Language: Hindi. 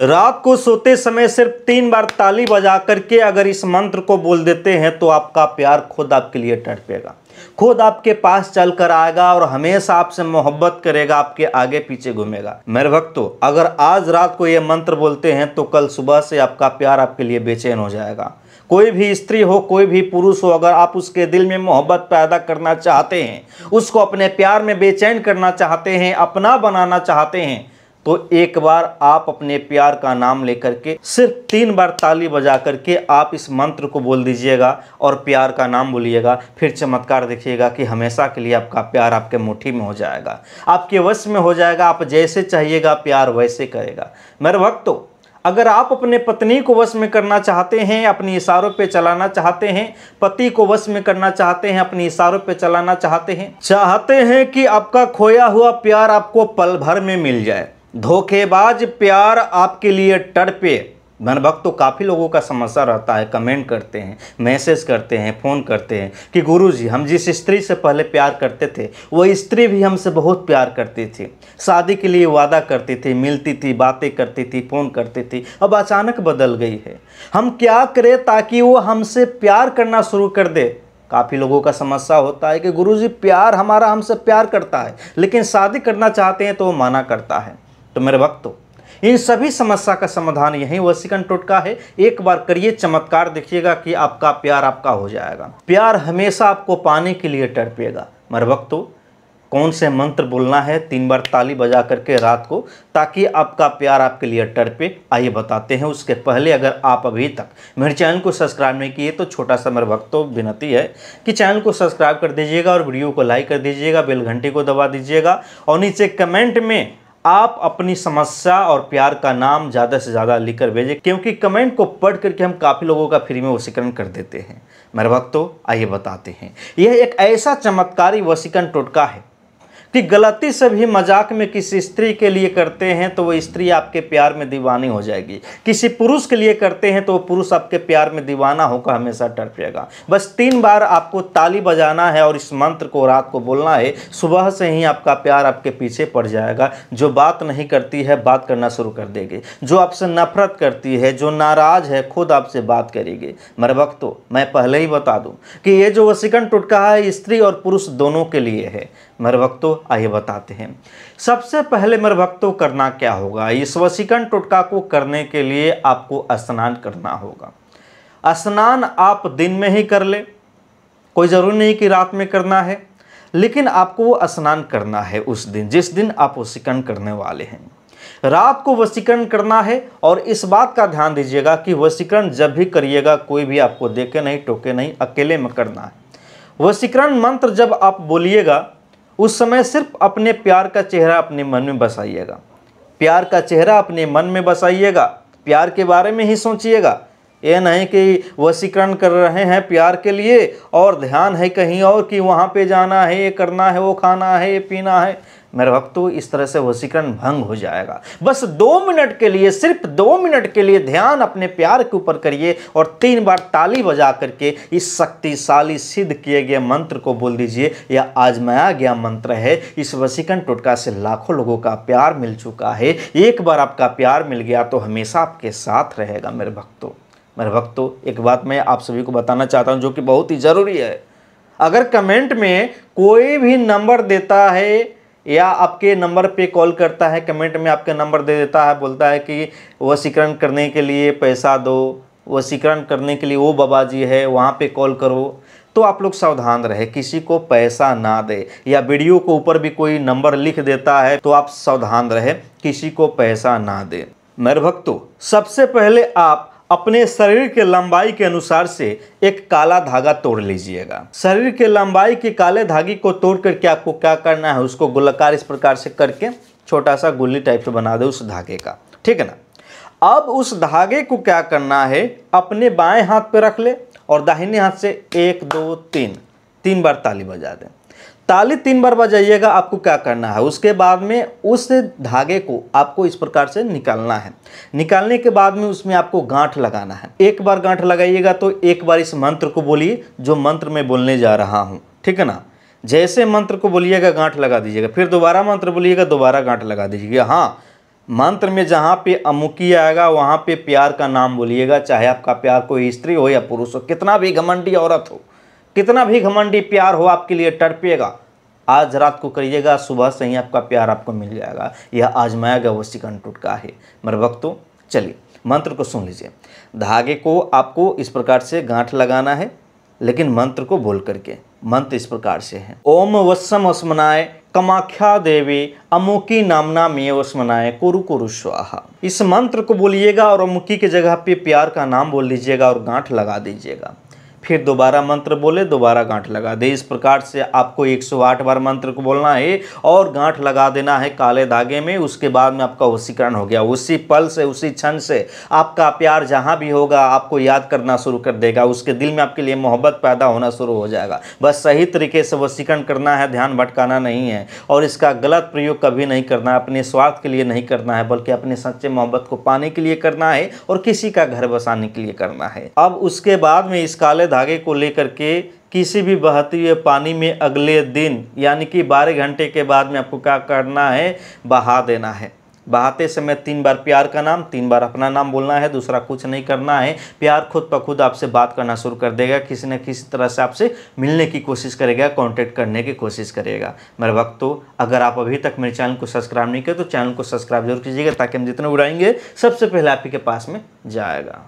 रात को सोते समय सिर्फ तीन बार ताली बजा करके अगर इस मंत्र को बोल देते हैं तो आपका प्यार खुद आपके लिए टेगा खुद आपके पास चलकर आएगा और हमेशा आपसे मोहब्बत करेगा आपके आगे पीछे घूमेगा मेरे भक्तों अगर आज रात को यह मंत्र बोलते हैं तो कल सुबह से आपका प्यार आपके लिए बेचैन हो जाएगा कोई भी स्त्री हो कोई भी पुरुष हो अगर आप उसके दिल में मोहब्बत पैदा करना चाहते हैं उसको अपने प्यार में बेचैन करना चाहते हैं अपना बनाना चाहते हैं तो एक बार आप अपने प्यार का नाम लेकर के सिर्फ तीन बार ताली बजा करके आप इस मंत्र को बोल दीजिएगा और प्यार का नाम बोलिएगा फिर चमत्कार देखिएगा कि हमेशा के लिए आपका प्यार आपके मुट्ठी में हो जाएगा आपके वश में हो जाएगा आप जैसे चाहिएगा प्यार वैसे करेगा मेरे भक्तों अगर आप अपने पत्नी को वश में करना चाहते हैं अपने इशारों पे चलाना चाहते हैं पति को वश में करना चाहते हैं अपने इशारों पे चलाना चाहते हैं चाहते हैं कि आपका खोया हुआ प्यार आपको पल भर में मिल जाए धोखेबाज प्यार आपके लिए पे मन भक्त तो काफ़ी लोगों का समस्या रहता है कमेंट करते हैं मैसेज करते हैं फ़ोन करते हैं कि गुरु जी हम जिस स्त्री से पहले प्यार करते थे वो स्त्री भी हमसे बहुत प्यार करती थी शादी के लिए वादा करती थी मिलती थी बातें करती थी फ़ोन करती थी अब अचानक बदल गई है हम क्या करें ताकि वो हमसे प्यार करना शुरू कर दे काफ़ी लोगों का समस्या होता है कि गुरु प्यार हमारा हमसे प्यार करता है लेकिन शादी करना चाहते हैं तो वो माना करता है तो मेरे वक्त इन सभी समस्या का समाधान यही वसीकन टोटका है एक बार करिए चमत्कार देखिएगा कि आपका प्यार आपका हो जाएगा प्यार हमेशा आपको पाने के लिए टड़पेगा मेरे वक्तों कौन से मंत्र बोलना है तीन बार ताली बजा करके रात को ताकि आपका प्यार आपके लिए टड़पे आइए बताते हैं उसके पहले अगर आप अभी तक मेरे चैनल को सब्सक्राइब नहीं किए तो छोटा सा मेरे भक्तों विनती है कि चैनल को सब्सक्राइब कर दीजिएगा और वीडियो को लाइक कर दीजिएगा बेल घंटी को दबा दीजिएगा और नीचे कमेंट में आप अपनी समस्या और प्यार का नाम ज़्यादा से ज़्यादा लिखकर भेजें क्योंकि कमेंट को पढ़ करके हम काफ़ी लोगों का फ्री में वसीकरण कर देते हैं मेरे भक्तों आइए बताते हैं यह एक ऐसा चमत्कारी वसीकरण टोटका है कि गलती से भी मजाक में किसी स्त्री के लिए करते हैं तो वो स्त्री आपके प्यार में दीवानी हो जाएगी किसी पुरुष के लिए करते हैं तो वो पुरुष आपके प्यार में दीवाना होकर हमेशा टरपेगा बस तीन बार आपको ताली बजाना है और इस मंत्र को रात को बोलना है सुबह से ही आपका प्यार आपके पीछे पड़ जाएगा जो बात नहीं करती है बात करना शुरू कर देगी जो आपसे नफरत करती है जो नाराज है खुद आपसे बात करेगी मेरे वक्त मैं पहले ही बता दूँ कि ये जो वसीकन टुटका है स्त्री और पुरुष दोनों के लिए है मरभक्तों आइए बताते हैं सबसे पहले मरभक्तों करना क्या होगा इस वसीकरण टोटका को करने के लिए आपको स्नान करना होगा स्नान आप दिन में ही कर ले कोई ज़रूरी नहीं कि रात में करना है लेकिन आपको वो स्नान करना है उस दिन जिस दिन आप वसीकरण करने वाले हैं रात को वसीकरण करना है और इस बात का ध्यान दीजिएगा कि वसीकरण जब भी करिएगा कोई भी आपको देखे नहीं टोके नहीं अकेले में करना है वसीकरण मंत्र जब आप बोलिएगा उस समय सिर्फ अपने प्यार का चेहरा अपने मन में बसाइएगा प्यार का चेहरा अपने मन में बसाइएगा प्यार के बारे में ही सोचिएगा ये नहीं कि वसीकरण कर रहे हैं प्यार के लिए और ध्यान है कहीं और कि वहाँ पे जाना है ये करना है वो खाना है ये पीना है मेरे भक्तों इस तरह से वसीकरण भंग हो जाएगा बस दो मिनट के लिए सिर्फ दो मिनट के लिए ध्यान अपने प्यार के ऊपर करिए और तीन बार ताली बजा करके इस शक्तिशाली सिद्ध किए गए मंत्र को बोल दीजिए यह आजमाया गया मंत्र है इस वसीकरण टोटका से लाखों लोगों का प्यार मिल चुका है एक बार आपका प्यार मिल गया तो हमेशा आपके साथ रहेगा मेरे भक्तों मेरे भक्तों एक बात मैं आप सभी को बताना चाहता हूँ जो कि बहुत ही ज़रूरी है अगर कमेंट में कोई भी नंबर देता है या आपके नंबर पे कॉल करता है कमेंट में आपका नंबर दे देता है बोलता है कि वसीकरण करने के लिए पैसा दो वसीकरण करने के लिए वो बाबा जी है वहाँ पे कॉल करो तो आप लोग सावधान रहे किसी को पैसा ना दे या वीडियो को ऊपर भी कोई नंबर लिख देता है तो आप सावधान रहे किसी को पैसा ना दे मेरे भक्तों सबसे पहले आप अपने शरीर के लंबाई के अनुसार से एक काला धागा तोड़ लीजिएगा शरीर के लंबाई के काले धागे को तोड़ करके आपको क्या करना है उसको गोलाकार इस प्रकार से करके छोटा सा गुल्ली टाइप से बना दे उस धागे का ठीक है ना अब उस धागे को क्या करना है अपने बाएं हाथ पे रख ले और दाहिने हाथ से एक दो तीन तीन बार ताली बजा दें ताली तीन बार बजाइएगा आपको क्या करना है उसके बाद में उस धागे को आपको इस प्रकार से निकालना है निकालने के बाद में उसमें आपको गांठ लगाना है एक बार गांठ लगाइएगा तो एक बार इस मंत्र को बोलिए जो मंत्र मैं बोलने जा रहा हूँ ठीक है ना जैसे मंत्र को बोलिएगा गांठ लगा दीजिएगा फिर दोबारा मंत्र बोलिएगा दोबारा गांठ लगा दीजिएगा हाँ मंत्र में जहाँ पे अमुकी आएगा वहाँ पे प्यार का नाम बोलिएगा चाहे आपका प्यार कोई स्त्री हो या पुरुष हो कितना भी घमंडी औरत हो कितना भी घमंडी प्यार हो आपके लिए टरपिएगा आज रात को करिएगा सुबह से ही आपका प्यार आपको मिल जाएगा यह आजमाएगा वो सिकन टुटका है मेरे वक्तों चलिए मंत्र को सुन लीजिए धागे को आपको इस प्रकार से गांठ लगाना है लेकिन मंत्र को बोल करके मंत्र इस प्रकार से है ओम वसम वस्मनाय कमाख्या देवी अमुकी नामना में वस्मनाय कुरु कुरु स्वाहा इस मंत्र को बोलिएगा और अमुकी के जगह पे प्यार का नाम बोल लीजिएगा और गांठ लगा दीजिएगा फिर दोबारा मंत्र बोले दोबारा गांठ लगा दे इस प्रकार से आपको 108 बार मंत्र को बोलना है और गांठ लगा देना है काले धागे में उसके बाद में आपका वसीकरण हो गया उसी पल से उसी क्षण से आपका प्यार जहां भी होगा आपको याद करना शुरू कर देगा उसके दिल में आपके लिए मोहब्बत पैदा होना शुरू हो जाएगा बस सही तरीके से वसीकरण करना है ध्यान भटकाना नहीं है और इसका गलत प्रयोग कभी नहीं करना है अपने स्वार्थ के लिए नहीं करना है बल्कि अपने सच्चे मोहब्बत को पाने के लिए करना है और किसी का घर बसाने के लिए करना है अब उसके बाद में इस काले धागे को लेकर के किसी भी बहती हुए पानी में अगले दिन यानी कि बारह घंटे के बाद में आपको क्या करना है बहा देना है बहाते समय तीन बार प्यार का नाम तीन बार अपना नाम बोलना है दूसरा कुछ नहीं करना है प्यार खुद ब खुद आपसे बात करना शुरू कर देगा किसी न किसी तरह से आपसे मिलने की कोशिश करेगा कांटेक्ट करने की कोशिश करेगा मेरे भक्तों अगर आप अभी तक मेरे चैनल को सब्सक्राइब नहीं किया तो चैनल को सब्सक्राइब जरूर कीजिएगा ताकि हम जितने उड़ाएंगे सबसे पहले आप ही के पास में जाएगा